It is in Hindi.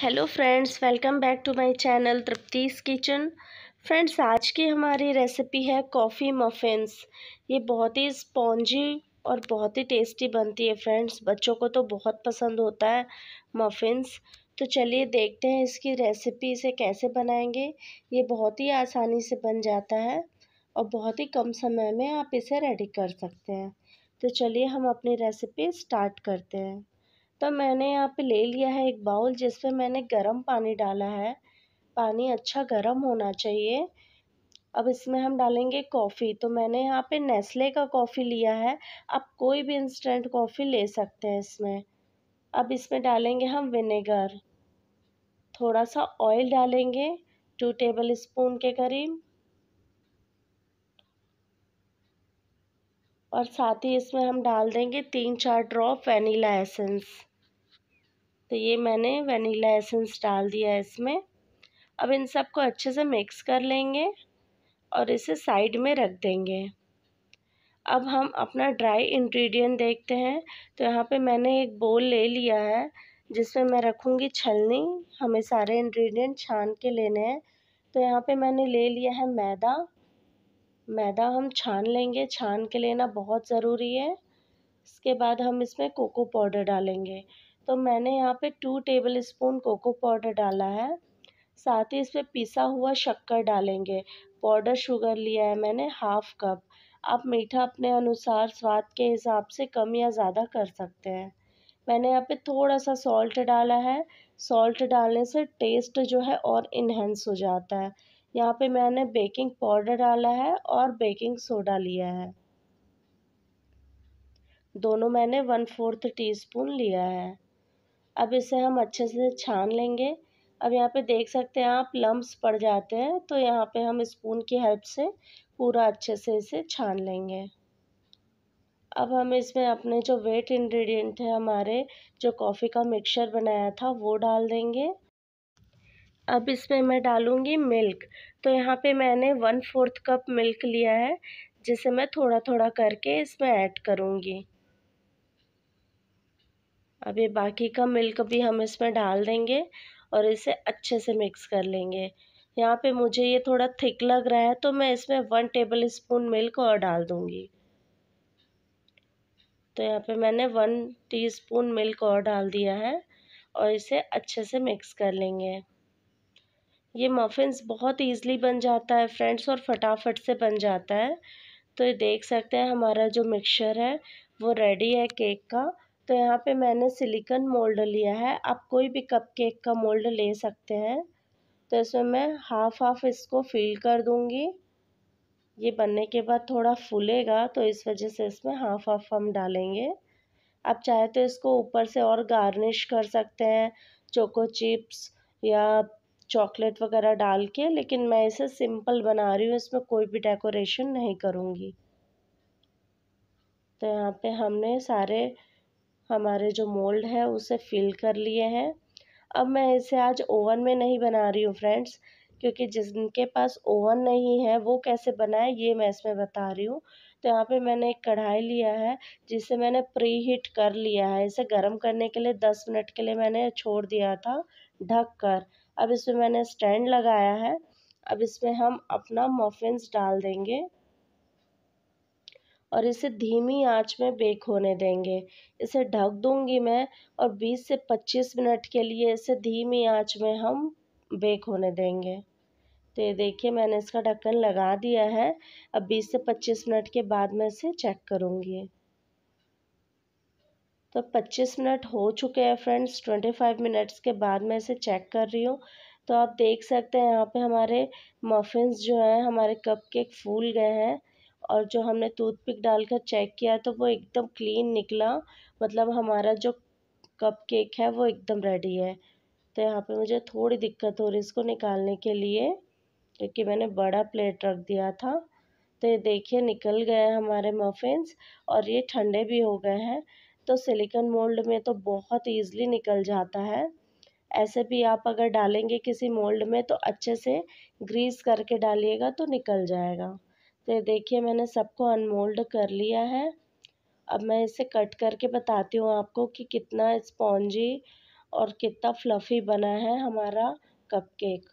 hello friends welcome back to my channel Tripti's kitchen friends आज की हमारी रेसिपी है कॉफ़ी मफिन्स ये बहुत ही स्पॉन्जी और बहुत ही टेस्टी बनती है फ्रेंड्स बच्चों को तो बहुत पसंद होता है मफिन्स तो चलिए देखते हैं इसकी रेसिपी इसे कैसे बनाएंगे ये बहुत ही आसानी से बन जाता है और बहुत ही कम समय में आप इसे रेडी कर सकते हैं तो चलिए हम अपनी रेसिपी स्टार्ट करते हैं तो मैंने यहाँ पे ले लिया है एक बाउल जिसमें मैंने गर्म पानी डाला है पानी अच्छा गर्म होना चाहिए अब इसमें हम डालेंगे कॉफ़ी तो मैंने यहाँ पे नेस्ले का कॉफ़ी लिया है आप कोई भी इंस्टेंट कॉफ़ी ले सकते हैं इसमें अब इसमें डालेंगे हम विनेगर थोड़ा सा ऑयल डालेंगे टू टेबल स्पून के करीब और साथ ही इसमें हम डाल देंगे तीन चार ड्रॉप वनीला एसेंस तो ये मैंने वनीला एसेंस डाल दिया है इसमें अब इन सबको अच्छे से मिक्स कर लेंगे और इसे साइड में रख देंगे अब हम अपना ड्राई इंग्रेडिएंट देखते हैं तो यहाँ पे मैंने एक बोल ले लिया है जिसमें मैं रखूँगी छलनी हमें सारे इंग्रेडिएंट छान के लेने हैं तो यहाँ पे मैंने ले लिया है मैदा मैदा हम छान लेंगे छान के लेना बहुत ज़रूरी है इसके बाद हम इसमें कोको पाउडर डालेंगे तो मैंने यहाँ पे two tablespoon cocoa powder डाला है साथ ही इसमें पिसा हुआ शक्कर डालेंगे पाउडर शुगर लिया है मैंने हाफ कप आप मीठा अपने अनुसार स्वाद के हिसाब से कम या ज़्यादा कर सकते हैं मैंने यहाँ पे थोड़ा सा सॉल्ट डाला है सॉल्ट डालने से टेस्ट जो है और इन्हेंस हो जाता है यहाँ पे मैंने बेकिंग पाउडर डाला है और बेकिंग सोडा लिया है दोनों मैंने वन फोर्थ टीस्पून लिया है अब इसे हम अच्छे से छान लेंगे अब यहाँ पे देख सकते हैं आप लम्ब्स पड़ जाते हैं तो यहाँ पे हम स्पून की हेल्प से पूरा अच्छे से इसे छान लेंगे अब हम इसमें अपने जो वेट इन्ग्रीडियंट है हमारे जो कॉफ़ी का मिक्सचर बनाया था वो डाल देंगे अब इसमें मैं डालूँगी मिल्क तो यहाँ पे मैंने वन फोर्थ कप मिल्क लिया है जिसे मैं थोड़ा थोड़ा करके इसमें ऐड करूँगी अब ये बाकी का मिल्क भी हम इसमें डाल देंगे और इसे अच्छे से मिक्स कर लेंगे यहाँ पे मुझे ये थोड़ा थिक लग रहा है तो मैं इसमें वन टेबल स्पून मिल्क और डाल दूँगी तो यहाँ पे मैंने वन टीस्पून मिल्क और डाल दिया है और इसे अच्छे से मिक्स कर लेंगे ये मफ़िन्स बहुत ईजली बन जाता है फ्रेंड्स और फटाफट से बन जाता है तो ये देख सकते हैं हमारा जो मिक्सचर है वो रेडी है केक का तो यहाँ पे मैंने सिलिकन मोल्ड लिया है आप कोई भी कप केक का मोल्ड ले सकते हैं तो इसमें मैं हाफ़ हाफ़ इसको फिल कर दूँगी ये बनने के बाद थोड़ा फूलेगा तो इस वजह से इसमें हाफ हाफ हम डालेंगे आप चाहे तो इसको ऊपर से और गार्निश कर सकते हैं चोको चिप्स या चॉकलेट वगैरह डाल के लेकिन मैं इसे सिंपल बना रही हूँ इसमें कोई भी डेकोरेशन नहीं करूँगी तो यहाँ पे हमने सारे हमारे जो मोल्ड है उसे फिल कर लिए हैं अब मैं इसे आज ओवन में नहीं बना रही हूँ फ्रेंड्स क्योंकि जिनके पास ओवन नहीं है वो कैसे बनाए ये मैं इसमें बता रही हूँ तो यहाँ पे मैंने एक कढ़ाई लिया है जिसे मैंने प्री हीट कर लिया है इसे गर्म करने के लिए दस मिनट के लिए मैंने छोड़ दिया था ढक कर अब इसमें मैंने स्टैंड लगाया है अब इसमें हम अपना मफिन्स डाल देंगे और इसे धीमी आंच में बेक होने देंगे इसे ढक दूंगी मैं और 20 से 25 मिनट के लिए इसे धीमी आंच में हम बेक होने देंगे तो ये देखिए मैंने इसका ढक्कन लगा दिया है अब 20 से 25 मिनट के बाद मैं इसे चेक करूँगी तो पच्चीस मिनट हो चुके हैं फ्रेंड्स ट्वेंटी फाइव मिनट्स के बाद मैं इसे चेक कर रही हूँ तो आप देख सकते हैं यहाँ पे हमारे मफिन्स जो हैं हमारे कप केक फूल गए हैं और जो हमने टूथपिक डालकर चेक किया तो वो एकदम क्लीन निकला मतलब हमारा जो कप केक है वो एकदम रेडी है तो यहाँ पे मुझे थोड़ी दिक्कत हो रही इसको निकालने के लिए क्योंकि मैंने बड़ा प्लेट रख दिया था तो ये देखिए निकल गए हमारे मफिन्स और ये ठंडे भी हो गए हैं तो सिलिकन मोल्ड में तो बहुत ईजली निकल जाता है ऐसे भी आप अगर डालेंगे किसी मोल्ड में तो अच्छे से ग्रीस करके डालिएगा तो निकल जाएगा तो ये देखिए मैंने सबको अनमोल्ड कर लिया है अब मैं इसे कट करके बताती हूँ आपको कि कितना स्पॉन्जी और कितना फ्लफ़ी बना है हमारा कपकेक